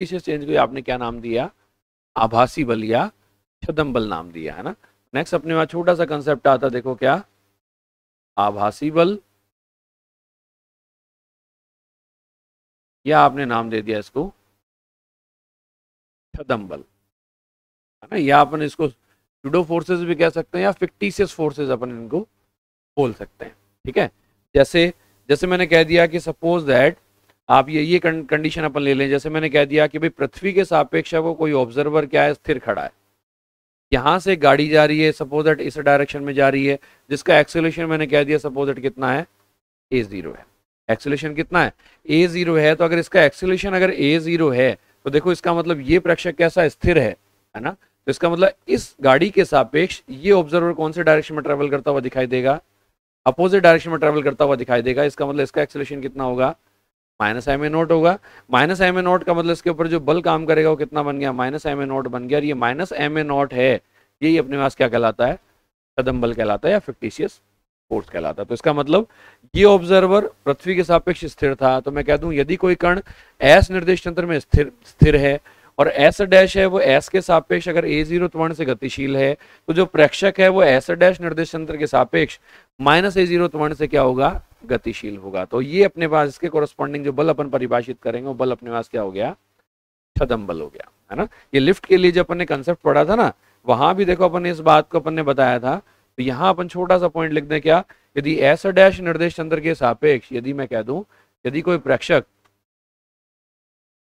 इस चेंज को आपने क्या नाम दिया आभासी बल या छदम बल नाम दिया है ना नेक्स्ट अपने वहां छोटा सा कंसेप्ट आता देखो क्या आभासी बल या आपने नाम दे दिया इसको छदम बल है ना या अपन इसको जुडो फोर्सेस भी कह सकते हैं या फिक्टिशियस फोर्सेस अपन इनको बोल सकते हैं ठीक है जैसे जैसे मैंने कह दिया कि सपोज दैट आप ये ये कंडीशन अपन ले लें जैसे मैंने कह दिया कि भाई पृथ्वी के सापेक्ष वो कोई ऑब्जर्वर क्या है स्थिर खड़ा है यहाँ से गाड़ी जा रही है सपोज दट इस डायरेक्शन में जा रही है जिसका एक्सेलेशन मैंने कह दिया सपोज दट कितना है ए ज़ीरो है एक्सेलेशन कितना है ए ज़ीरो है तो अगर इसका एक्सेलेशन अगर ए ज़ीरो है तो देखो इसका मतलब ये प्रेक्षक कैसा स्थिर है है ना तो इसका मतलब इस गाड़ी के सापेक्ष ये ऑब्जर्वर कौन से डायरेक्शन में ट्रेवल करता हुआ दिखाई देगा अपोजिट डायरेक्शन में ट्रेवल करता हुआ दिखाई देगा इसका मतलब इसका एक्सेलेशन कितना होगा माइनस एम ए नोट होगा माइनस एम ए नोट का मतलब इसके ऊपर जो बल काम करेगा वो कितना बन गया माइनस एम ए नोट बन गया और ये माइनस एम ए नोट है यही अपने पास क्या कहलाता है कदम बल कहलाता है या फिक्टिशियस फोर्स कहलाता है तो इसका मतलब ये ऑब्जर्वर पृथ्वी के सापेक्ष स्थिर था तो मैं कह दूं यदि कोई कण एस निर्देश तंत्र में स्थिर स्थिर है और एस डैश है वो एस के सापेक्ष अगर ए जीरो त्वरण से गतिशील है तो जो प्रेक्षक है वो एस डैश निर्देश तंत्र के सापेक्ष माइनस ए जीरो त्वरण से क्या होगा गतिशील होगा तो ये अपने पास इसके कोरस्पॉन्डिंग जो बल अपन परिभाषित करेंगे वो बल अपने पास क्या हो गया छदम बल हो गया है ना ये लिफ्ट के लिए जब अपन ने कंसेप्ट पढ़ा था ना वहां भी देखो अपन ने इस बात को अपन ने बताया था तो यहाँ अपन छोटा सा पॉइंट लिख दें क्या यदि ऐसा डैश निर्देश तंत्र के सापेक्ष यदि मैं कह दू यदि कोई प्रेक्षक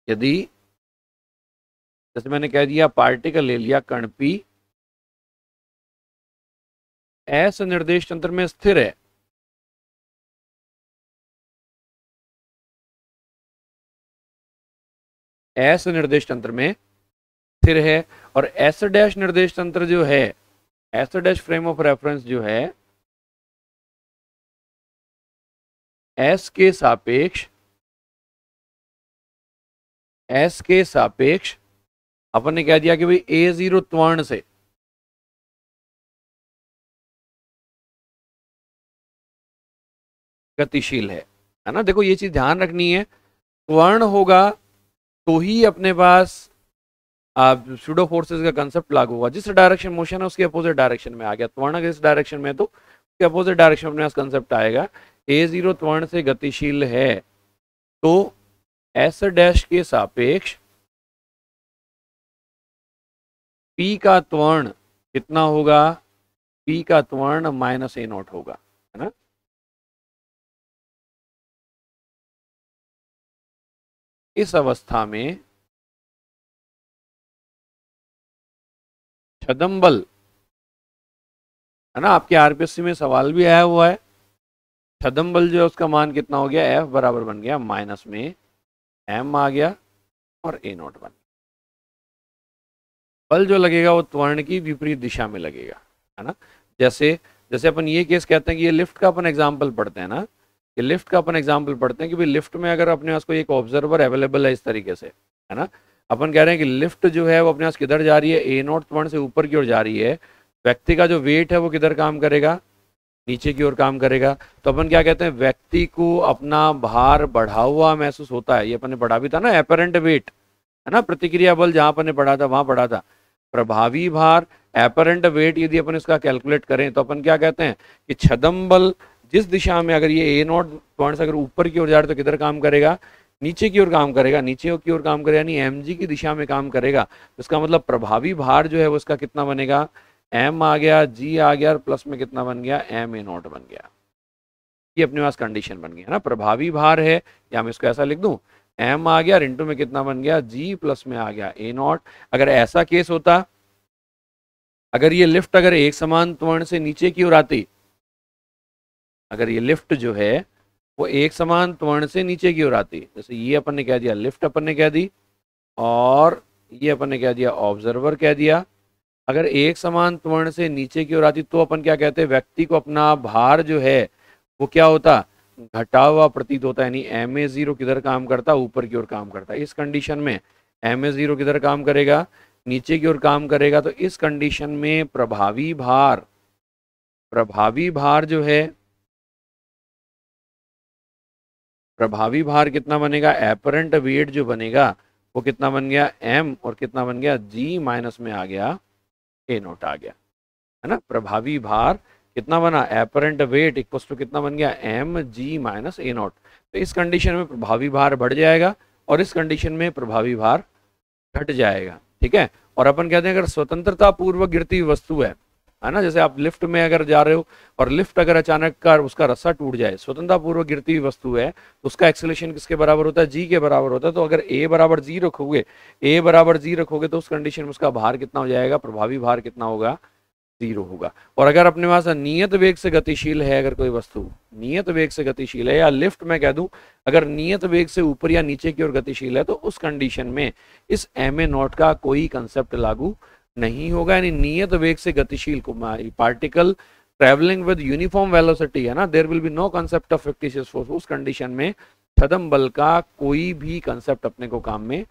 यदि जैसे मैंने कह दिया पार्टिकल ले लिया कणपी ऐसा निर्देश तंत्र में स्थिर है एस निर्देश तंत्र में स्थिर है और एस डैश निर्देश तंत्र जो है S dash frame of reference जो है एस के सापेक्ष एस के सापेक्ष अपन ने कह दिया कि भाई ए जीरो त्वर्ण से गतिशील है है ना देखो ये चीज ध्यान रखनी है त्वर्ण होगा तो ही अपने पास स्टूडो फोर्सेज का कंसेप्ट लागू होगा जिस डायरेक्शन मोशन है उसके अपोजिट डायरेक्शन में आ गया त्वर्ण इस डायरेक्शन में तो उसके अपोजिट डायरेक्शन में कंसेप्ट आएगा ए जीरो त्वर्ण से गतिशील है तो एस डैश के सापेक्ष पी का त्वर्ण कितना होगा पी का त्वर्ण माइनस ए नॉट होगा है ना इस अवस्था में छदम्बल है ना आपके आरपीएससी में सवाल भी आया हुआ है छदम बल जो है उसका मान कितना हो गया एफ बराबर बन गया माइनस में एम आ गया और ए नोट बन गया बल जो लगेगा वो त्वरण की विपरीत दिशा में लगेगा है ना जैसे जैसे अपन ये केस कहते हैं कि ये लिफ्ट का अपन एग्जाम्पल पढ़ते हैं ना कि लिफ्ट का अपन एग्जाम्पल पढ़ते हैं कि भाई लिफ्ट में अगर अपने पास कोई एक ऑब्जर्वर अवेलेबल है इस तरीके से है ना अपन कह रहे हैं कि लिफ्ट जो है वो अपने पास किधर जा रही है ए नॉट वन से ऊपर की ओर जा रही है व्यक्ति का जो वेट है वो किधर काम करेगा नीचे की ओर काम करेगा तो अपन क्या कहते हैं व्यक्ति को अपना भार बढ़ा हुआ महसूस होता है ये अपन ने पढ़ा भी था ना एपरेंट वेट है ना प्रतिक्रिया बल जहाँ अपन ने पढ़ा था वहाँ पढ़ा था प्रभावी भार एपरेंट वेट यदि अपन इसका कैलकुलेट करें तो अपन क्या कहते हैं कि छदम बल जिस दिशा में अगर ये ए नॉट पॉइंट्स अगर ऊपर की ओर जा रहे तो किधर काम करेगा नीचे की ओर काम करेगा नीचे की ओर काम करेगा यानी एम की दिशा में काम करेगा तो इसका मतलब प्रभावी भार जो है वो उसका कितना बनेगा एम आ गया जी आ गया और प्लस में कितना बन गया एम ए नॉट बन गया ये अपने पास कंडीशन बन गया ना प्रभावी भार है या मैं इसको ऐसा लिख दूँ एम आ गया और इंटू में कितना बन गया जी प्लस में आ गया ए नॉट अगर ऐसा केस होता अगर ये लिफ्ट अगर एक समान त्वरण से नीचे की ओर आती अगर ये लिफ्ट जो है वो एक समान त्वरण से नीचे की ओर आती है जैसे ये अपन ने कह दिया लिफ्ट अपन ने कह दी और ये अपन ने कह दिया ऑब्जर्वर कह दिया अगर एक समान त्वरण से नीचे की ओर आती तो अपन क्या कहते हैं व्यक्ति को अपना भार जो है वो क्या होता घटा हुआ प्रतीत होता है यानी एम ए जीरो किधर काम करता ऊपर की ओर काम करता इस कंडीशन में एम ए जीरो किधर काम करेगा नीचे की ओर काम करेगा तो इस कंडीशन में प्रभावी भार प्रभावी भार जो है प्रभावी भार कितना बनेगा एपरेंट वेट जो बनेगा वो कितना बन गया एम और कितना बन गया जी माइनस में आ गया ए नोट आ गया है ना प्रभावी भार कितना बना एपरेंट वेट इक्वस टू कितना बन गया m g minus a naught तो इस कंडीशन में प्रभावी भार बढ़ जाएगा और इस कंडीशन में प्रभावी भार घट जाएगा ठीक है और अपन कहते हैं अगर स्वतंत्रता पूर्वक गिरती वस्तु है है ना जैसे आप लिफ्ट में अगर जा रहे हो और लिफ्ट अगर अचानक का उसका रस्सा टूट जाए स्वतंत्रतापूर्वक गिरती हुई वस्तु है तो उसका एक्सेलेशन किसके बराबर होता है जी के बराबर होता है तो अगर ए बराबर जी रखोगे ए बराबर जी रखोगे तो उस कंडीशन में उसका भार कितना हो जाएगा प्रभावी भार कितना होगा जीरो होगा और अगर अपने पास नियत वेग से गतिशील है अगर कोई वस्तु नियत वेग से गतिशील है या लिफ्ट में कह दूं अगर नियत वेग से ऊपर या नीचे की ओर गतिशील है तो उस कंडीशन में इस एम ए नॉट का कोई कंसेप्ट लागू नहीं होगा यानी नियत वेग से गतिशील particle travelling with uniform velocity है ना there will be no concept of fictitious force उस कंडीशन में छदम बल का कोई भी कंसेप्ट अपने को काम में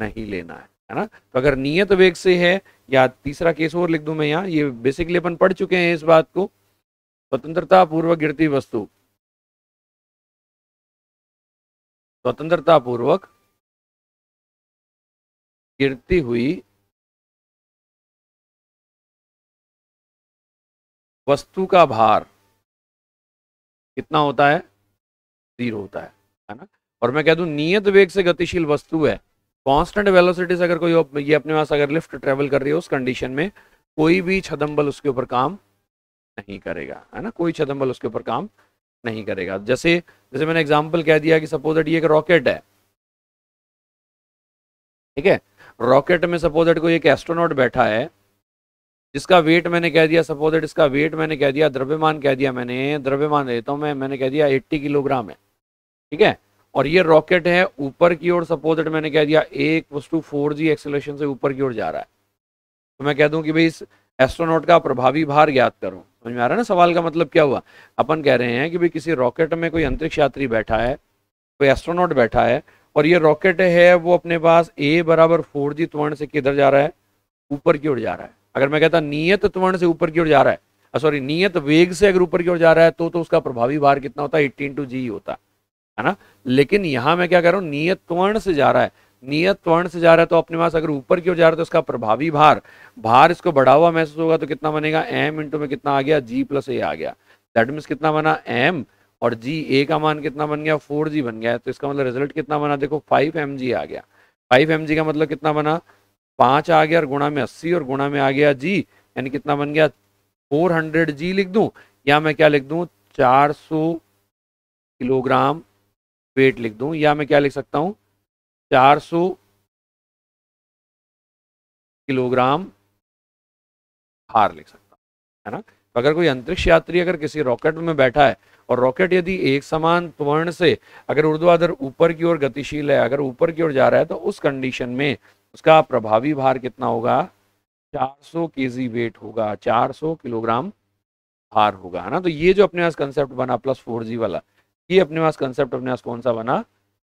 नहीं लेना है है ना तो अगर नियत वेग से है या तीसरा केस और लिख दूं मैं यहाँ ये बेसिकली अपन पढ़ चुके हैं इस बात को स्वतंत्रता पूर्वक गिरती वस्तु स्वतंत्रता पूर्वक गिरती हुई वस्तु का भार कितना होता है जीरो होता है है ना और मैं कह दूं नियत वेग से गतिशील वस्तु है कांस्टेंट वेलोसिटी से अगर कोई ये अपने पास अगर लिफ्ट ट्रेवल कर रही है उस कंडीशन में कोई भी छदम बल उसके ऊपर काम नहीं करेगा है ना कोई छदम बल उसके ऊपर काम नहीं करेगा जैसे जैसे मैंने एग्जाम्पल कह दिया कि सपोज दैट ये एक रॉकेट है ठीक है रॉकेट में सपोज दैट कोई एक एस्ट्रोनॉट बैठा है जिसका वेट मैंने कह दिया सपोज इट इसका वेट मैंने कह दिया द्रव्यमान कह दिया मैंने द्रव्यमान देता हूँ मैं मैंने कह दिया एट्टी किलोग्राम है ठीक है और ये रॉकेट है ऊपर की ओर सपोज इट मैंने कह दिया एक वस्तु फोर जी एक्सेलेशन से ऊपर की ओर जा रहा है तो मैं कह दूँ कि भाई इस एस्ट्रोनॉट का प्रभावी भार ज्ञात करो समझ में आ रहा है ना सवाल का मतलब क्या हुआ अपन कह रहे हैं कि भाई किसी रॉकेट में कोई अंतरिक्ष यात्री बैठा है कोई एस्ट्रोनॉट बैठा है और ये रॉकेट है वो अपने पास ए बराबर फोर जी त्वरण से किधर जा रहा है ऊपर की ओर जा रहा है अगर मैं कहता नियत त्वरण से ऊपर की ओर जा रहा है सॉरी नियत वेग से अगर ऊपर की ओर जा रहा है तो तो उसका प्रभावी भार कितना होता है एट्टी इंटू जी होता है ना लेकिन यहाँ मैं क्या कह रहा हूँ नियत त्वरण से जा रहा है नियत त्वरण से जा रहा है तो अपने पास अगर ऊपर की ओर जा रहा है तो उसका प्रभावी भार भार इसको बढ़ावा महसूस होगा तो कितना बनेगा एम इंटू में कितना आ गया जी प्लस ए आ गया दैट मीन्स कितना बना एम और जी ए का मान कितना बन गया फोर जी बन गया तो इसका मतलब रिजल्ट कितना बना देखो फाइव एम जी आ गया फाइव एम जी का मतलब कितना बना पांच आ गया और गुणा में अस्सी और गुणा में आ गया जी यानी कितना बन गया फोर हंड्रेड जी लिख दू या मैं क्या लिख दू चार सौ किलोग्राम वेट लिख दू या मैं क्या लिख सकता हूं चार सौ किलोग्राम भार लिख सकता हूँ है ना तो अगर कोई अंतरिक्ष यात्री अगर किसी रॉकेट में बैठा है और रॉकेट यदि एक समान त्वरण से अगर उर्द्वाधर ऊपर की ओर गतिशील है अगर ऊपर की ओर जा रहा है तो उस कंडीशन में उसका प्रभावी भार कितना होगा 400 सौ केजी वेट होगा 400 किलोग्राम भार होगा है ना तो ये जो अपने पास कंसेप्ट बना प्लस फोर जी वाला ये अपने पास कंसेप्ट अपने पास कौन सा बना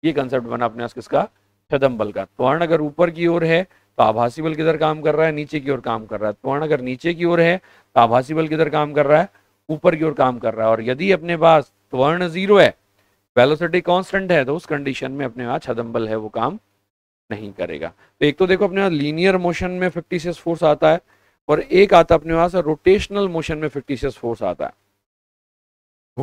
ये कंसेप्ट बना अपने पास किसका छदम बल का त्वरण अगर ऊपर की ओर है तो आभासी बल किधर काम कर रहा है नीचे की ओर काम कर रहा है त्वरण अगर नीचे की ओर है तो आभासी बल किधर काम कर रहा है ऊपर की ओर काम कर रहा है और यदि अपने पास त्वरण जीरो है वेलोसिटी कांस्टेंट है तो उस कंडीशन में अपने पास छदम बल है वो काम नहीं करेगा तो एक तो देखो अपने पास लीनियर मोशन में फिफ्टीशियस फोर्स आता है और एक आता अपने पास रोटेशनल मोशन में फिफ्टीशियस फोर्स आता है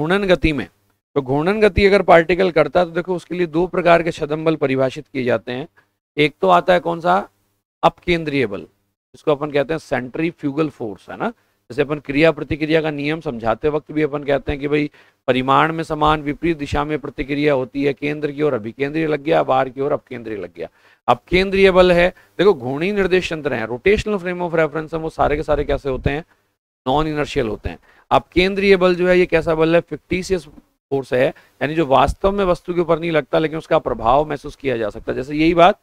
घूर्णन गति में तो घूर्णन गति अगर पार्टिकल करता है तो देखो उसके लिए दो प्रकार के छदम बल परिभाषित किए जाते हैं एक तो आता है कौन सा अपकेंद्रीय बल इसको अपन कहते हैं सेंट्री फ्यूगल फोर्स है ना जैसे अपन क्रिया प्रतिक्रिया का नियम समझाते वक्त भी अपन कहते हैं कि भाई परिमाण में समान विपरीत दिशा में प्रतिक्रिया होती है केंद्र की ओर अभिकेंद्रीय लग गया बाहर की ओर अपकेंद्रीय लग गया अब केंद्रीय बल है देखो घूर्णी निर्देश यंत्र है रोटेशनल फ्रेम ऑफ रेफरेंस है वो सारे के सारे कैसे होते हैं नॉन इनर्शियल होते हैं अब केंद्रीय बल जो है ये कैसा बल है फिफ्टीसियस फोर्स है यानी जो वास्तव में वस्तु के ऊपर नहीं लगता लेकिन उसका प्रभाव महसूस किया जा सकता है जैसे यही बात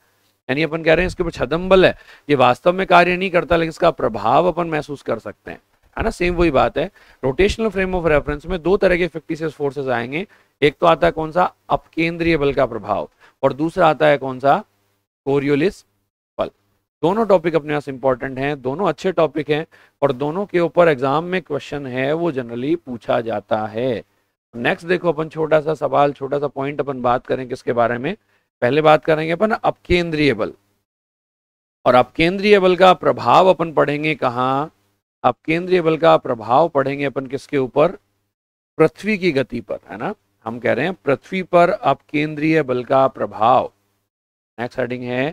यानी अपन कह रहे हैं इसके ऊपर छदम बल है ये वास्तव में कार्य नहीं करता लेकिन इसका प्रभाव अपन महसूस कर सकते हैं है ना सेम वही बात है रोटेशनल फ्रेम ऑफ रेफरेंस में दो तरह के फिक्टिशियस फोर्सेस आएंगे एक तो आता है कौन सा अपकेंद्रीय बल का प्रभाव और दूसरा आता है कौन सा कोरियोलिस बल दोनों टॉपिक अपने पास इंपॉर्टेंट हैं दोनों अच्छे टॉपिक हैं और दोनों के ऊपर एग्जाम में क्वेश्चन है वो जनरली पूछा जाता है नेक्स्ट देखो अपन छोटा सा सवाल छोटा सा पॉइंट अपन बात करें किसके बारे में पहले बात करेंगे अपन अपकेंद्रीय बल और अपकेंद्रीय बल का प्रभाव अपन पढ़ेंगे कहाँ अब केंद्रीय बल का प्रभाव पढ़ेंगे अपन किसके ऊपर पृथ्वी की गति पर है ना हम कह रहे हैं पृथ्वी पर अब केंद्रीय बल का प्रभाव नेक्स्ट हेडिंग है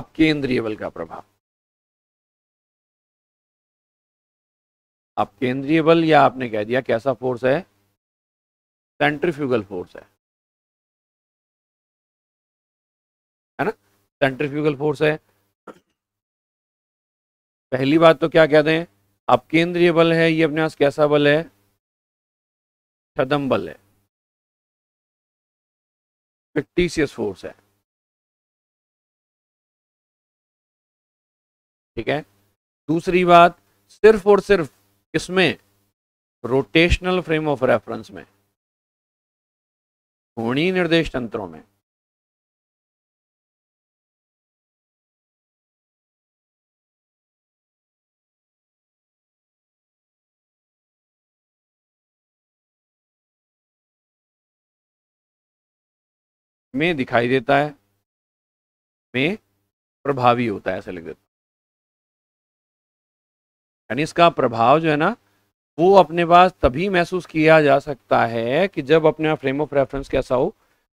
अब केंद्रीय बल का प्रभाव अब केंद्रीय बल या आपने कह दिया कैसा फोर्स है सेंट्रीफ्यूगल फोर्स है है ना सेंट्रीफ्यूगल फोर्स है पहली बात तो क्या कहते हैं अब केंद्रीय बल है ये अपने पास कैसा बल है छदम बल है फिक्टिशियस फोर्स है ठीक है दूसरी बात सिर्फ और सिर्फ इसमें रोटेशनल फ्रेम ऑफ रेफरेंस में घूर्णी निर्देश तंत्रों में में दिखाई देता है में प्रभावी होता है ऐसा लिख देता यानी इसका प्रभाव जो है ना वो अपने पास तभी महसूस किया जा सकता है कि जब अपने फ्रेम ऑफ रेफरेंस कैसा हो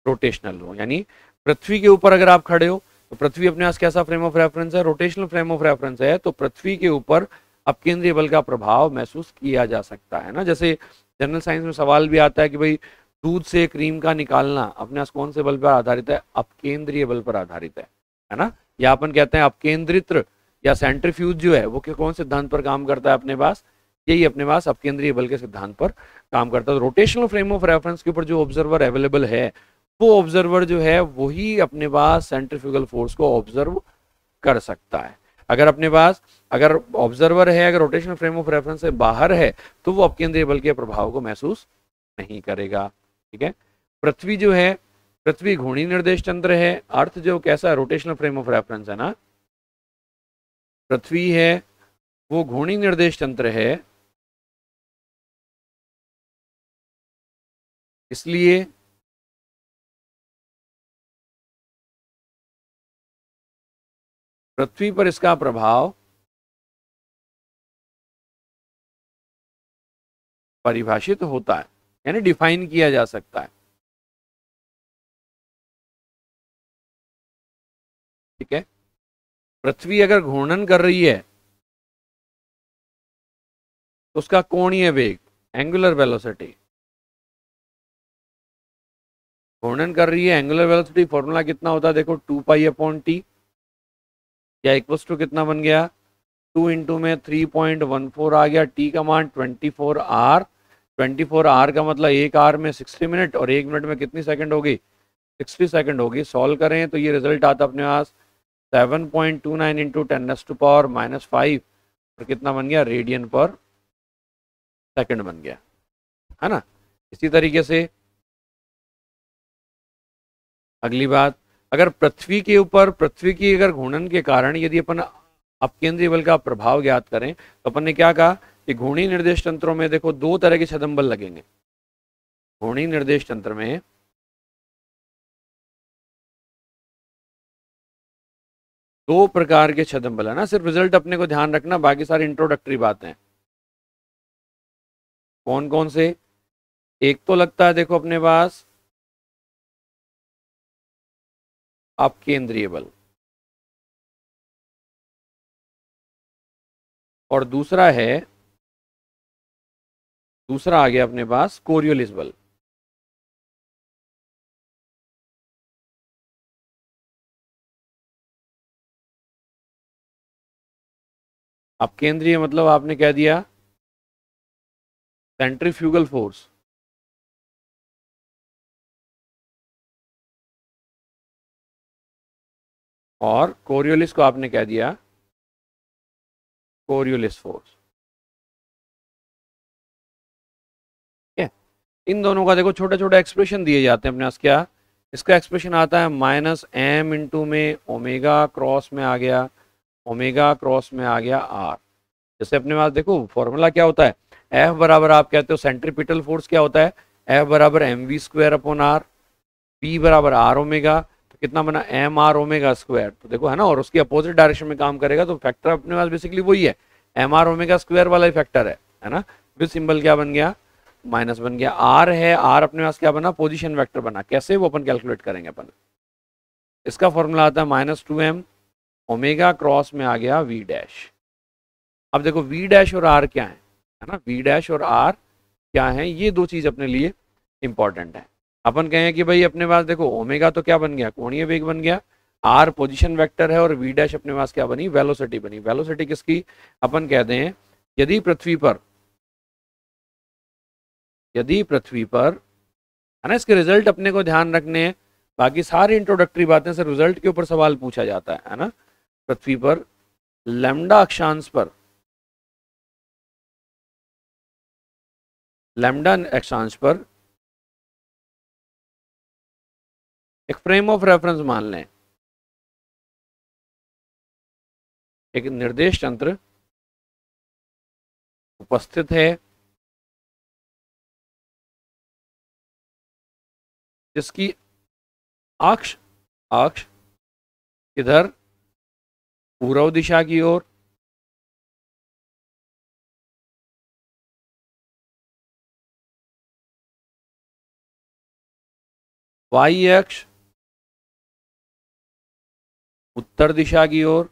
रोटेशनल हो यानी पृथ्वी के ऊपर अगर आप खड़े हो तो पृथ्वी अपने पास कैसा फ्रेम ऑफ रेफरेंस है रोटेशनल फ्रेम ऑफ रेफरेंस है तो पृथ्वी के ऊपर अब केंद्रीय बल का प्रभाव महसूस किया जा सकता है ना जैसे जनरल साइंस में सवाल भी आता है कि भाई दूध से क्रीम का निकालना अपने आप कौन से बल पर आधारित है अपकेंद्रीय बल पर आधारित है है ना या अपन कहते हैं अपकेंद्रित या सेंट्रीफ्यूज जो है वो क्या कौन सिद्धांत पर काम करता है अपने पास यही अपने पास अपकेंद्रीय बल के सिद्धांत पर काम करता है रोटेशनल फ्रेम ऑफ रेफरेंस के ऊपर जो ऑब्जर्वर अवेलेबल है वो ऑब्जर्वर जो है वही अपने पास सेंट्रीफ्यूगल फोर्स को ऑब्जर्व कर सकता है अगर अपने पास अगर ऑब्जर्वर है अगर रोटेशनल फ्रेम ऑफ रेफरेंस से बाहर है तो वो अपकेंद्रीय बल के प्रभाव को महसूस नहीं करेगा ठीक है पृथ्वी जो है पृथ्वी घूर्णी निर्देश तंत्र है अर्थ जो कैसा रोटेशनल फ्रेम ऑफ रेफरेंस है ना पृथ्वी है वो घूर्णी निर्देश तंत्र है इसलिए पृथ्वी पर इसका प्रभाव परिभाषित होता है यानी डिफाइन किया जा सकता है ठीक है पृथ्वी अगर घूर्णन कर रही है तो उसका कोणीय वेग एंगुलर वेलोसिटी घूर्णन कर रही है एंगुलर वेलोसिटी फॉर्मूला कितना होता है देखो टू पाई अपॉन टी या इक्वल टू कितना बन गया टू इंटू में थ्री पॉइंट वन फोर आ गया टी का मान twenty four or twenty four hour का मतलब एक आवर में सिक्सटी मिनट और एक मिनट में कितनी सेकंड होगी सिक्सटी सेकंड होगी सॉल्व करें तो ये रिजल्ट आता अपने पास seven point two nine into ten s to power minus five और कितना बन गया रेडियन पर सेकंड बन गया है ना इसी तरीके से अगली बात अगर पृथ्वी के ऊपर पृथ्वी की अगर घूर्णन के कारण यदि अपन अपकेंद्रीय बल का प्रभाव ज्ञात करें तो अपन ने क्या कहा कि घूर्णी निर्देश तंत्रों में देखो दो तरह के छदम बल लगेंगे घूर्णी निर्देश तंत्र में दो प्रकार के छदम बल है ना सिर्फ रिजल्ट अपने को ध्यान रखना बाकी सारी इंट्रोडक्टरी बातें कौन कौन से एक तो लगता है देखो अपने पास आप केंद्रीय बल और दूसरा है दूसरा आ गया अपने पास कोरियोलिस बल अब केंद्रीय मतलब आपने कह दिया सेंट्रीफ्यूगल फोर्स और कोरियोलिस को आपने कह दिया कोरियोलिस फोर्स इन दोनों का देखो छोटा छोटे एक्सप्रेशन दिए जाते हैं अपने पास क्या इसका एक्सप्रेशन आता है माइनस एम इंटू में ओमेगा क्रॉस में आ गया ओमेगा क्रॉस में आ गया आर जैसे अपने पास देखो फॉर्मूला क्या होता है एफ बराबर आप कहते हो सेंट्रीपिटल फोर्स क्या होता है एफ बराबर m v square upon r P बराबर आर ओमेगा तो कितना बना एम आर ओमेगा स्क्वायर तो देखो है ना और उसकी अपोजिट डायरेक्शन में काम करेगा तो फैक्टर अपने पास बेसिकली वही है एम आर ओमेगा स्क्वायर वाला ही फैक्टर है है ना फिर सिंबल क्या बन गया माइनस बन गया आर है आर अपने पास क्या बना पोजिशन वैक्टर बना कैसे वो अपन कैलकुलेट करेंगे अपन इसका फॉर्मूला आता है minus two m omega cross में आ गया वी डैश अब देखो वी डैश और आर क्या है है ना वी डैश और आर क्या है ये दो चीज़ अपने लिए इंपॉर्टेंट है अपन कहें कि भाई अपने पास देखो ओमेगा तो क्या बन गया कोणीय वेग बन गया आर पोजिशन वैक्टर है और वी डैश अपने पास क्या बनी वेलोसिटी बनी वेलोसिटी किसकी अपन कहते हैं यदि पृथ्वी पर यदि पृथ्वी पर है ना इसके रिजल्ट अपने को ध्यान रखने हैं बाकी सारी इंट्रोडक्टरी बातें से रिजल्ट के ऊपर सवाल पूछा जाता है है ना पृथ्वी पर लेमडा अक्षांश पर लेमडा अक्षांश पर एक फ्रेम ऑफ रेफरेंस मान लें एक निर्देश तंत्र उपस्थित है जिसकी अक्ष अक्ष इधर पूर्व दिशा की ओर वाई अक्ष उत्तर दिशा की ओर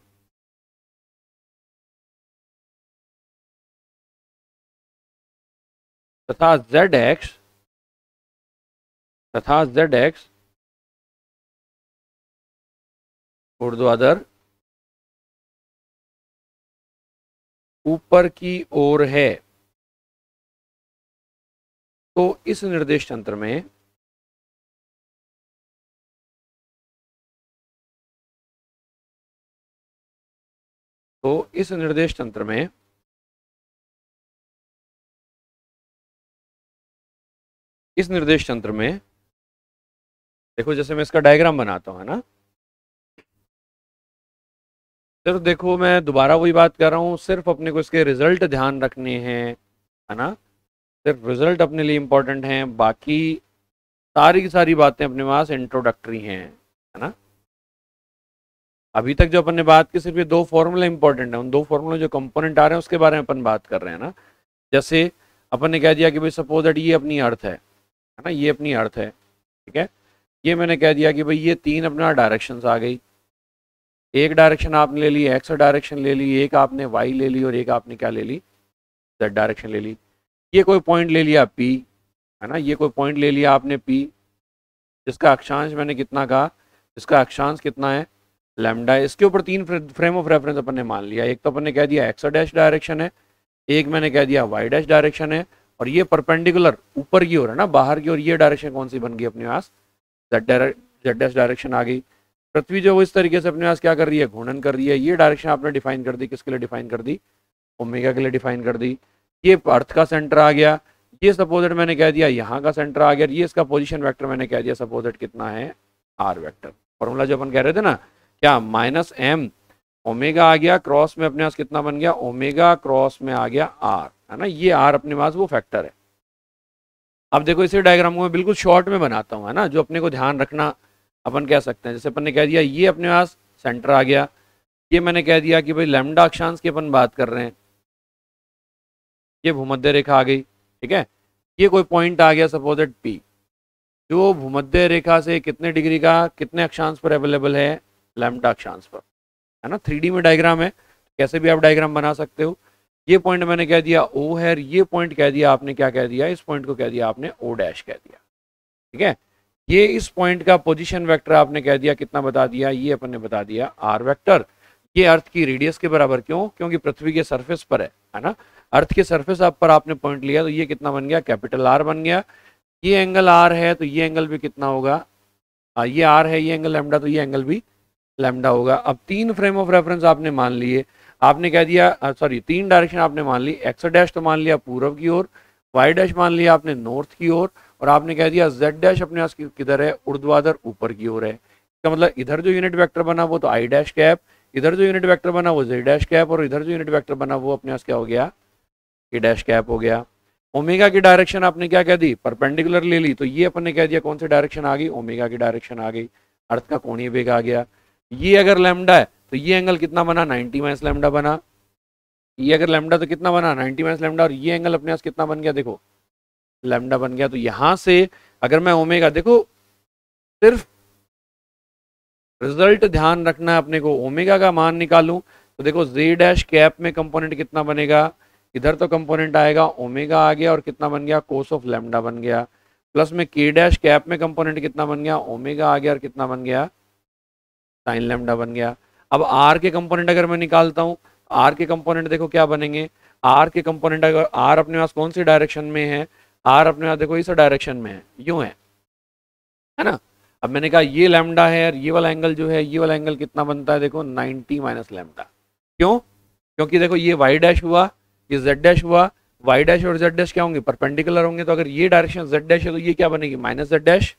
तथा जेड एक्स तथा जेड एक्स ऊपर की ओर है तो इस निर्देश तंत्र में तो इस निर्देश तंत्र में इस निर्देश तंत्र में देखो जैसे मैं इसका डायग्राम बनाता हूँ है ना सिर्फ देखो मैं दोबारा वही बात कर रहा हूँ सिर्फ अपने को इसके रिजल्ट ध्यान रखने हैं है ना सिर्फ रिजल्ट अपने लिए इम्पोर्टेंट हैं बाकी सारी की सारी बातें अपने पास इंट्रोडक्टरी हैं है ना अभी तक जो अपन ने बात की सिर्फ ये दो फॉर्मूला इंपॉर्टेंट है उन दो फॉर्मूला जो कंपोनेंट आ रहे हैं उसके बारे में अपन बात कर रहे हैं ना जैसे अपन ने कह दिया कि भाई सपोज दैट ये अपनी अर्थ है है ना ये अपनी अर्थ है ठीक है ये मैंने कह दिया कि भाई ये तीन अपना डायरेक्शन आ गई एक डायरेक्शन आपने ले ली एक्स डायरेक्शन ले ली एक आपने वाई ले ली और एक आपने क्या ले ली जेड डायरेक्शन ले ली ये कोई पॉइंट ले लिया पी है ना ये कोई पॉइंट ले लिया आपने पी जिसका अक्षांश मैंने कितना कहा जिसका अक्षांश कितना है लेमडा इसके ऊपर तीन फ्रेम ऑफ रेफरेंस अपन ने मान लिया एक तो अपन ने कह दिया एक्स डैश डायरेक्शन है एक मैंने कह दिया वाई डैश डायरेक्शन है और ये परपेंडिकुलर ऊपर की ओर है ना बाहर की ओर ये डायरेक्शन कौन सी बन गई अपने पास जेड डैश डायरेक्शन आ गई पृथ्वी जो इस तरीके से अपने पास क्या कर रही है घूर्णन कर रही है ये डायरेक्शन आपने डिफाइन कर दी किसके लिए डिफाइन कर दी ओमेगा के लिए डिफाइन कर दी ये अर्थ का सेंटर आ गया ये सपोजिट मैंने कह दिया यहाँ का सेंटर आ गया ये इसका पोजिशन वैक्टर मैंने कह दिया सपोजिट कितना है आर वैक्टर फॉर्मूला जो अपन कह रहे थे ना क्या माइनस एम ओमेगा आ गया क्रॉस में अपने पास कितना बन गया ओमेगा क्रॉस में आ गया आर है ना ये आर अपने पास वो फैक्टर है अब देखो इसे डायग्राम को मैं बिल्कुल शॉर्ट में बनाता हूँ है ना जो अपने को ध्यान रखना अपन कह सकते हैं जैसे अपन ने कह दिया ये अपने पास सेंटर आ गया ये मैंने कह दिया कि भाई लेमडा अक्षांश की अपन बात कर रहे हैं ये भूमध्य रेखा आ गई ठीक है ये कोई पॉइंट आ गया एट पी जो भूमध्य रेखा से कितने डिग्री का कितने अक्षांश पर अवेलेबल है लेमडा अक्षांश पर है ना थ्री में डायग्राम है तो कैसे भी आप डायग्राम बना सकते हो ये पॉइंट मैंने कह दिया ओ है ये पॉइंट कह दिया आपने क्या कह दिया इस पॉइंट को कह दिया आपने ओ डैश कह दिया ठीक है ये इस पॉइंट का पोजिशन वैक्टर आपने कह दिया कितना बता दिया ये अपन ने बता दिया आर वैक्टर ये अर्थ की रेडियस के बराबर क्यों क्योंकि पृथ्वी के सर्फेस पर है है ना अर्थ के सर्फेस आप पर आपने पॉइंट लिया तो ये कितना बन गया कैपिटल आर बन गया ये एंगल आर है तो ये एंगल भी कितना होगा आ, हाँ, ये आर है ये एंगल लेमडा तो ये एंगल भी लेमडा होगा अब तीन फ्रेम ऑफ रेफरेंस आपने मान लिए आपने कह दिया सॉरी तीन डायरेक्शन आपने मान ली एक्स डैश तो मान लिया पूर्व की ओर वाई डैश मान लिया आपने नॉर्थ की ओर और आपने कह दिया जेड डैश अपने पास किधर है उर्द्वाधर ऊपर की ओर है इसका मतलब इधर जो यूनिट वैक्टर बना वो तो आई डैश कैप इधर जो यूनिट वैक्टर बना वो जेड डैश कैप और इधर जो यूनिट वैक्टर बना वो अपने पास क्या हो गया ए डैश कैप हो गया ओमेगा की डायरेक्शन आपने क्या कह दी परपेंडिकुलर ले ली तो ये अपन ने कह दिया कौन सी डायरेक्शन आ गई ओमेगा की डायरेक्शन आ गई अर्थ का कोणीय वेग आ गया ये अगर लेमडा है तो ये एंगल कितना बना 90 माइनस लेमडा बना ये अगर लेमडा तो कितना बना 90 माइनस लेमडा और ये एंगल अपने पास कितना बन गया देखो लेमडा बन गया तो यहां से अगर मैं ओमेगा देखो सिर्फ रिजल्ट ध्यान रखना है अपने को ओमेगा का मान निकालूं तो देखो जे डैश कैप में कंपोनेंट कितना बनेगा इधर तो कंपोनेंट आएगा ओमेगा आ गया और कितना बन गया कोस ऑफ लेमडा बन गया प्लस में के डैश कैप में कंपोनेंट कितना बन गया ओमेगा आ गया और कितना बन गया साइन लेमडा बन गया अब आर के कंपोनेंट अगर मैं निकालता हूँ आर के कंपोनेंट देखो क्या बनेंगे आर के कंपोनेंट अगर आर अपने पास कौन सी डायरेक्शन में है आर अपने पास देखो इस डायरेक्शन में है यूँ है है ना अब मैंने कहा ये लैमडा है और ये वाला एंगल जो है ये वाला एंगल कितना बनता है देखो नाइन्टी माइनस लैमडा क्यों क्योंकि देखो ये वाई डैश हुआ ये जेड डैश हुआ वाई डैश और जेड डैश क्या होंगे परपेंडिकुलर होंगे तो अगर ये डायरेक्शन जेड डैश है तो ये क्या बनेगी minus Z dash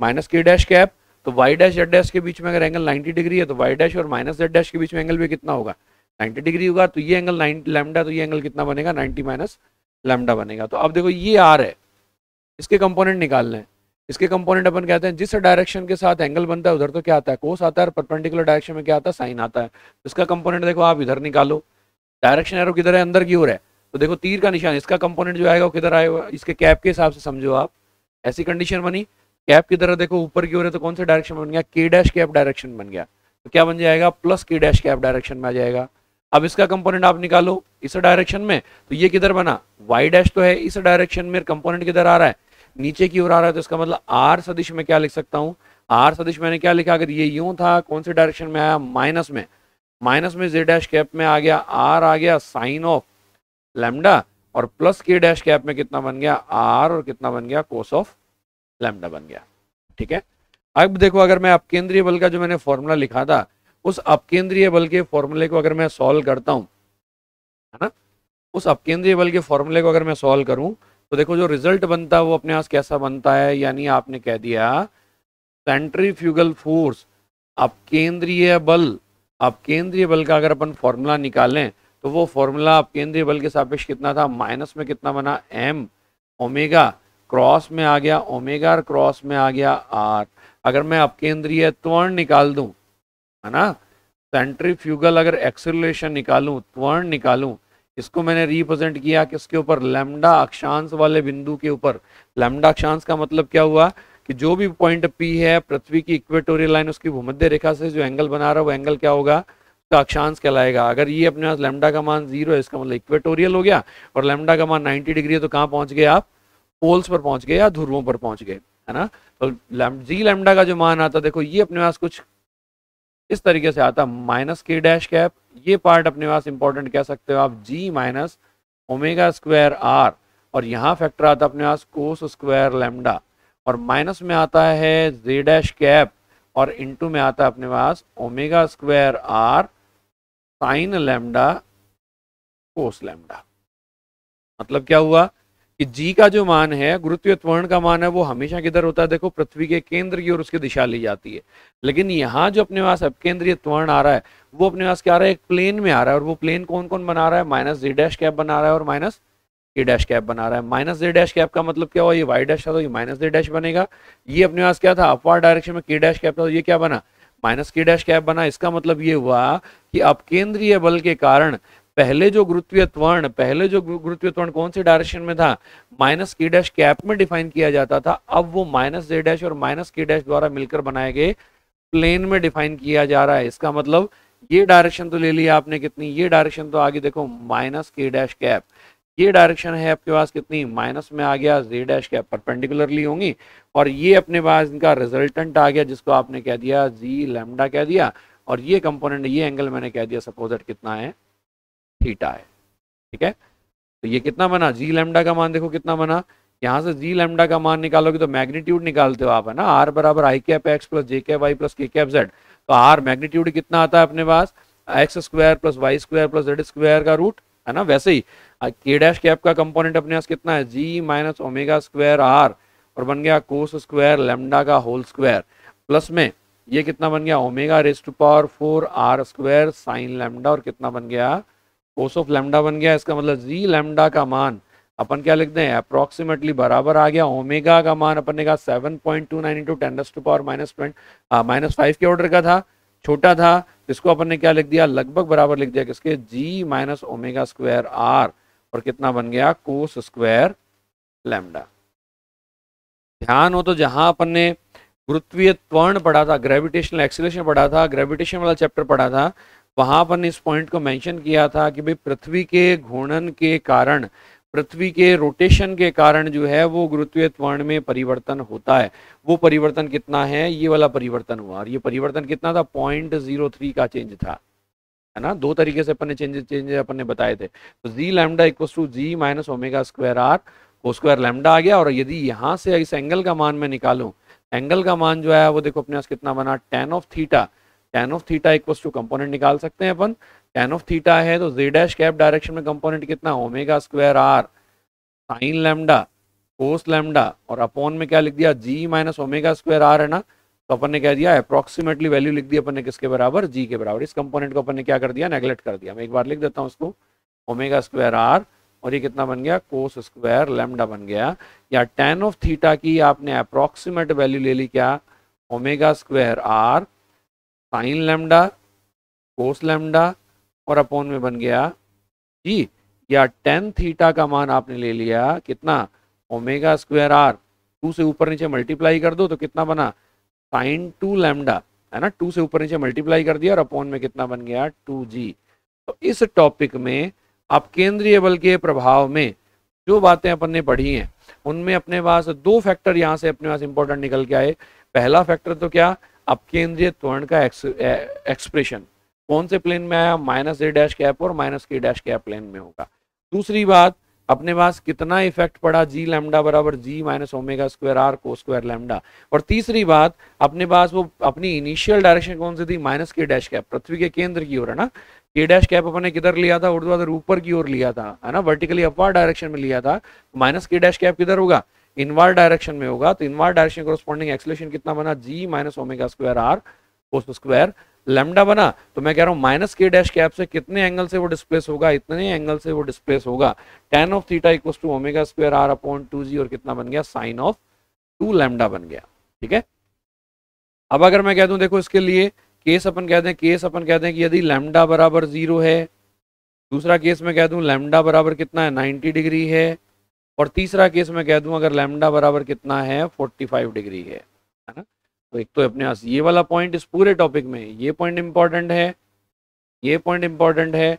minus K dash cap तो वाई डैश जेड डैश के बीच में अगर एंगल 90 डिग्री है तो वाई डैश और माइनस जेड डैश के बीच में एंगल भी कितना होगा 90 डिग्री होगा तो ये एंगल 90 लैमडा तो ये एंगल कितना बनेगा 90 माइनस लैमडा बनेगा तो अब देखो ये आर है इसके कंपोनेंट निकाल लें इसके कंपोनेंट अपन कहते हैं जिस डायरेक्शन के साथ एंगल बनता है उधर तो क्या आता है कोस आता है और परपेंडिकुलर डायरेक्शन में क्या आता है साइन आता है तो इसका कंपोनेंट देखो आप इधर निकालो डायरेक्शन एरो किधर है अंदर की ओर है तो देखो तीर का निशान इसका कंपोनेंट जो आएगा वो किधर आएगा इसके कैप के हिसाब से समझो आप ऐसी कंडीशन बनी कैप की तरह देखो ऊपर की ओर है तो कौन सा डायरेक्शन बन गया के डैश कैप डायरेक्शन बन गया तो क्या बन जाएगा plus K dash cap direction में आ जाएगा अब इसका कंपोनेंट आप निकालो इस डायरेक्शन में तो ये किधर बना वाई डैश तो है इस डायरेक्शन में कंपोनेंट किधर आ रहा है नीचे की ओर आ रहा है तो इसका मतलब आर सदिश में क्या लिख सकता हूँ आर सदिश मैंने क्या लिखा अगर ये यूं था कौन से डायरेक्शन में आया माइनस में माइनस में जे डैश कैप में आ गया आर आ गया साइन ऑफ लेमडा और प्लस के डैश कैप में कितना बन गया आर और कितना बन गया कोस ऑफ लैमडा बन गया ठीक है अब देखो अगर मैं अपकेंद्रीय बल का जो मैंने फॉर्मूला लिखा था उस अपकेंद्रीय बल के फॉर्मूले को अगर मैं सॉल्व करता हूँ है ना उस अपकेंद्रीय बल के फॉर्मूले को अगर मैं सॉल्व करूँ तो देखो जो रिजल्ट बनता है वो अपने आस कैसा बनता है यानी आपने कह दिया सेंट्रीफ्यूगल फोर्स अपकेंद्रीय बल अपकेंद्रीय बल का अगर अपन फॉर्मूला निकालें तो वो फॉर्मूला अपकेंद्रीय बल के सापेक्ष कितना था माइनस में कितना बना एम ओमेगा क्रॉस में आ गया ओमेगा क्रॉस में आ गया आर अगर मैं अपकेंद्रीय त्वर्ण निकाल दूं है ना सेंट्रीफ्यूगल अगर एक्सिलेशन निकालूं त्वर्ण निकालूं इसको मैंने रिप्रेजेंट किया किसके ऊपर लेमडा अक्षांश वाले बिंदु के ऊपर लेमडा अक्षांश का मतलब क्या हुआ कि जो भी पॉइंट पी है पृथ्वी की इक्वेटोरियल लाइन उसकी भूमध्य रेखा से जो एंगल बना रहा है वो एंगल क्या होगा उसका अक्षांश कहलाएगा अगर ये अपने पास लेमडा का मान जीरो है इसका मतलब इक्वेटोरियल हो गया और लेमडा का मान नाइन्टी डिग्री है तो कहाँ पहुँच गए आप पोल्स पर पहुंच गए या ध्रुवों पर पहुंच गए है ना तो जी लेमडा का जो मान आता देखो ये अपने पास कुछ इस तरीके से आता माइनस के डैश कैप ये पार्ट अपने पास इंपॉर्टेंट कह सकते हो आप g minus omega square r और यहाँ फैक्टर आता अपने पास कोस स्क्वायर लेमडा और माइनस में आता है जे डैश कैप और इंटू में आता है अपने पास omega square r sine lambda cos lambda मतलब क्या हुआ कि जी का जो मान है गुरुत्व त्वरण का मान है वो हमेशा किधर होता है देखो पृथ्वी के केंद्र की ओर उसकी दिशा ली जाती है लेकिन यहाँ जो अपने पास अब केंद्रीय त्वरण आ रहा है वो अपने पास क्या आ रहा है एक प्लेन में आ रहा है और वो प्लेन कौन कौन बना रहा है माइनस जे डैश कैप बना रहा है और माइनस ए डैश कैप बना रहा है माइनस जे डैश कैप का मतलब क्या हुआ ये वाई डैश था तो ये माइनस जे डैश बनेगा ये अपने पास क्या था अपवार डायरेक्शन में के डैश कैप था तो ये क्या बना माइनस के डैश कैप बना इसका मतलब ये हुआ कि अब केंद्रीय बल के कारण पहले जो गुरुत्वीय त्वरण पहले जो गुरुत्वीय त्वरण कौन से डायरेक्शन में था माइनस के डैश कैप में डिफाइन किया जाता था अब वो माइनस जे डैश और माइनस के डैश द्वारा मिलकर बनाए गए प्लेन में डिफाइन किया जा रहा है इसका मतलब ये डायरेक्शन तो ले लिया आपने कितनी ये डायरेक्शन तो आगे देखो माइनस के डैश कैप ये डायरेक्शन है आपके पास कितनी माइनस में आ गया जे डैश कैप परपेंडिकुलरली होंगी और ये अपने पास इनका रिजल्टेंट आ गया जिसको आपने कह दिया जी लेमडा कह दिया और ये कंपोनेंट ये एंगल मैंने कह दिया सपोज कितना है थीटा है ठीक है तो ये कितना बना जी लेमडा का मान देखो कितना बना यहाँ से जी लेमडा का मान निकालोगे तो मैग्नीट्यूड निकालते हो आप है ना आर बराबर I cap x plus J cap y plus K cap z तो आर मैग्नीट्यूड कितना आता है अपने पास x square plus y square plus z square का रूट है ना वैसे ही के डैश कैप का कंपोनेंट अपने पास कितना है g minus omega square r और बन गया कोस स्क्वायर लेमडा का होल स्क्वायर प्लस में ये कितना बन गया omega raised to power four r square sine lambda और कितना बन गया कोस ऑफ लेमडा बन गया इसका मतलब जी लेमडा का मान अपन क्या लिखते हैं अप्रोक्सीमेटली बराबर आ गया ओमेगा का मान अपन ने कहा seven point two nine into ten to power minus minus five के ऑर्डर का था छोटा था इसको अपन ने क्या लिख दिया लगभग बराबर लिख दिया किसके g minus omega square r और कितना बन गया कोस स्क्वायर लेमडा ध्यान हो तो जहां अपन ने गुरुत्वीय त्वर्ण पढ़ा था ग्रेविटेशनल एक्सीलेशन पढ़ा था ग्रेविटेशन वाला चैप्टर पढ़ा था वहाँ अपन इस पॉइंट को मेंशन किया था कि भाई पृथ्वी के घूर्णन के कारण पृथ्वी के रोटेशन के कारण जो है वो गुरुत्वीय त्वरण में परिवर्तन होता है वो परिवर्तन कितना है ये वाला परिवर्तन हुआ और ये परिवर्तन कितना था पॉइंट जीरो थ्री का चेंज था है ना दो तरीके से अपन ने चेंज अपन ने बताए थे तो g lambda equal to g minus omega square r वो स्क्वायर लैमडा आ गया और यदि यहाँ से इस एंगल का मान मैं निकालू एंगल का मान जो है वो देखो अपने पास कितना बना tan of theta tan of theta equal to component निकाल सकते हैं अपन टेन ऑफ थीटा है तो जेड एश कैप डायरेक्शन में कंपोनेंट कितना omega square r sine lambda cos lambda और अपॉन में क्या लिख दिया g minus omega square r है ना तो अपन ने क्या दिया अप्रोक्सीमेटली वैल्यू लिख दी अपन ने किसके बराबर जी के बराबर इस कंपोनेंट को अपन ने क्या कर दिया नेगलेक्ट कर दिया मैं एक बार लिख देता हूँ उसको ओमेगा स्क्वायर आर और ये कितना बन गया कोस स्क्वायर लेमडा बन गया या टेन ऑफ थीटा की आपने अप्रोक्सीमेट वैल्यू ले ली क्या omega square r sine lambda cos lambda और अपोन में बन गया जी या टेन थीटा का मान आपने ले लिया कितना ओमेगा स्क्वायर आर टू से ऊपर नीचे मल्टीप्लाई कर दो तो कितना बना साइन टू लेमडा है ना टू से ऊपर नीचे मल्टीप्लाई कर दिया और अपोन में कितना बन गया टू जी तो इस टॉपिक में आप केंद्रीय बल के प्रभाव में जो बातें अपन ने पढ़ी हैं उनमें अपने पास दो फैक्टर यहाँ से अपने पास इंपॉर्टेंट निकल के आए पहला फैक्टर तो क्या अब केंद्रीय त्वरण का एक्सप्रेशन कौन से प्लेन में आया माइनस ए डैश कैप और minus K dash cap plane में होगा दूसरी बात अपने पास कितना इफेक्ट पड़ा जी लैमडा बराबर g minus omega square r को स्क्वायर लैमडा और तीसरी बात अपने पास वो अपनी इनिशियल डायरेक्शन कौन सी थी माइनस के डैश कैप पृथ्वी के केंद्र की ओर है ना के डैश कैप अपने किधर लिया था उर्दू ऊपर की ओर लिया था है ना वर्टिकली अपवार डायरेक्शन में लिया था माइनस के डैश कैप किधर होगा इनवर्ड डायरेक्शन में होगा तो इनवर्ड डायरेक्शन कोरोस्पॉन्डिंग एक्सलेशन कितना बना g minus omega square r cos square lambda बना तो मैं कह रहा हूँ माइनस के डैश कैप से कितने एंगल से वो डिस्प्लेस होगा इतने एंगल से वो डिस्प्लेस होगा tan of theta equals to omega square r upon two g और कितना बन गया साइन ऑफ टू लेमडा बन गया ठीक है अब अगर मैं कह दूं देखो इसके लिए केस अपन कह दें केस अपन कह दें कि यदि लेमडा बराबर जीरो है दूसरा केस में कह दूं लेमडा बराबर कितना है नाइन्टी डिग्री है और तीसरा केस मैं कह दूं अगर लैमडा बराबर कितना है 45 डिग्री है है ना तो एक तो अपने पास ये वाला पॉइंट इस पूरे टॉपिक में ये पॉइंट इम्पॉर्टेंट है ये पॉइंट इम्पॉर्टेंट है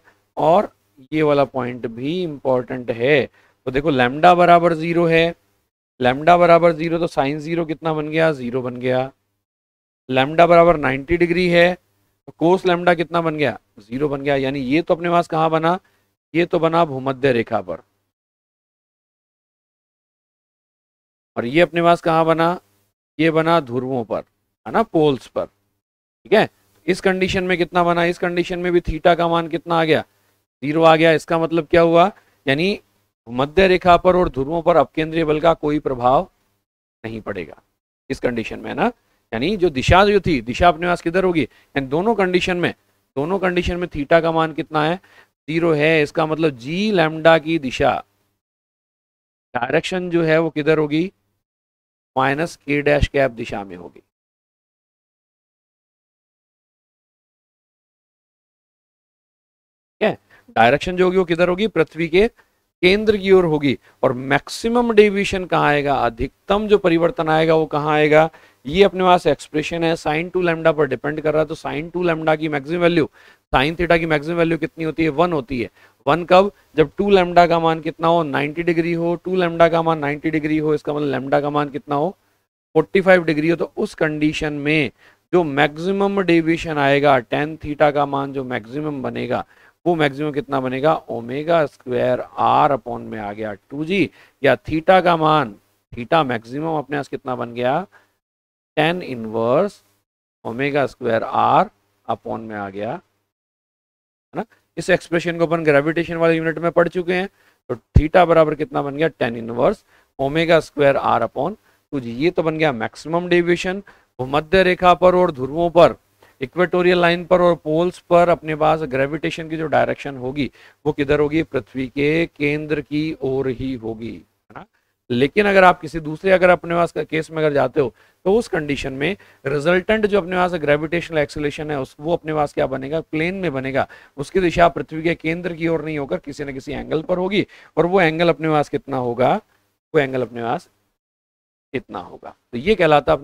और ये वाला पॉइंट भी इम्पॉर्टेंट है तो देखो लैमडा बराबर ज़ीरो है लैमडा बराबर ज़ीरो तो साइन ज़ीरो कितना बन गया ज़ीरो बन गया लैमडा बराबर नाइन्टी डिग्री है तो कोस लैमडा कितना बन गया ज़ीरो बन गया यानी ये तो अपने पास कहाँ बना ये तो बना भूमध्य रेखा पर और ये अपने पास कहाँ बना ये बना ध्रुवों पर है ना पोल्स पर ठीक है इस कंडीशन में कितना बना इस कंडीशन में भी थीटा का मान कितना आ गया जीरो आ गया इसका मतलब क्या हुआ यानी मध्य रेखा पर और ध्रुवों पर अपकेंद्रीय बल का कोई प्रभाव नहीं पड़ेगा इस कंडीशन में है ना यानी जो दिशा जो थी दिशा अपने पास किधर होगी यानी दोनों कंडीशन में दोनों कंडीशन में थीटा का मान कितना है जीरो है इसका मतलब जी लैमडा की दिशा डायरेक्शन जो है वो किधर होगी माइनस के डैश कैप दिशा में होगी ठीक है डायरेक्शन जो होगी वो किधर होगी पृथ्वी के केंद्र की ओर होगी और मैक्सिमम डेविएशन कहाँ आएगा अधिकतम जो परिवर्तन आएगा वो कहाँ आएगा ये अपने पास एक्सप्रेशन है साइन टू लेमडा पर डिपेंड कर रहा है तो साइन टू लेमडा की मैक्सिमम वैल्यू साइन थीटा की मैक्सिमम वैल्यू कितनी होती है वन होती है वन कब जब टू लेमडा का मान कितना हो 90 डिग्री हो टू लेमडा का मान 90 डिग्री हो इसका मतलब लेमडा का मान कितना हो 45 डिग्री हो तो उस कंडीशन में जो मैक्सिमम डेविएशन आएगा टेन थीटा का मान जो मैक्सिमम बनेगा वो मैक्सिमम कितना बनेगा ओमेगा स्क्वायर आर अपॉन में आ गया टू जी या थीटा का मान थीटा मैक्सिमम अपने पास कितना बन गया tan inverse omega square r upon में आ गया है ना इस एक्सप्रेशन को अपन ग्रेविटेशन वाले यूनिट में पढ़ चुके हैं तो थीटा बराबर कितना बन गया tan inverse omega square r upon two g ये तो बन गया मैक्सिमम डेविएशन भूमध्य रेखा पर और ध्रुवों पर इक्वेटोरियल लाइन पर और पोल्स पर अपने पास ग्रेविटेशन की जो डायरेक्शन होगी वो किधर होगी पृथ्वी के केंद्र की ओर ही होगी है ना लेकिन अगर आप किसी दूसरे अगर अपने पास केस में अगर जाते हो तो उस कंडीशन में रिजल्टेंट जो अपने पास ग्रेविटेशनल एक्सलेशन है उस वो अपने पास क्या बनेगा प्लेन में बनेगा उसकी दिशा पृथ्वी के केंद्र की ओर नहीं होकर किसी न किसी एंगल पर होगी और वो एंगल अपने पास कितना होगा वो एंगल अपने पास कितना होगा तो ये कहलाता अपने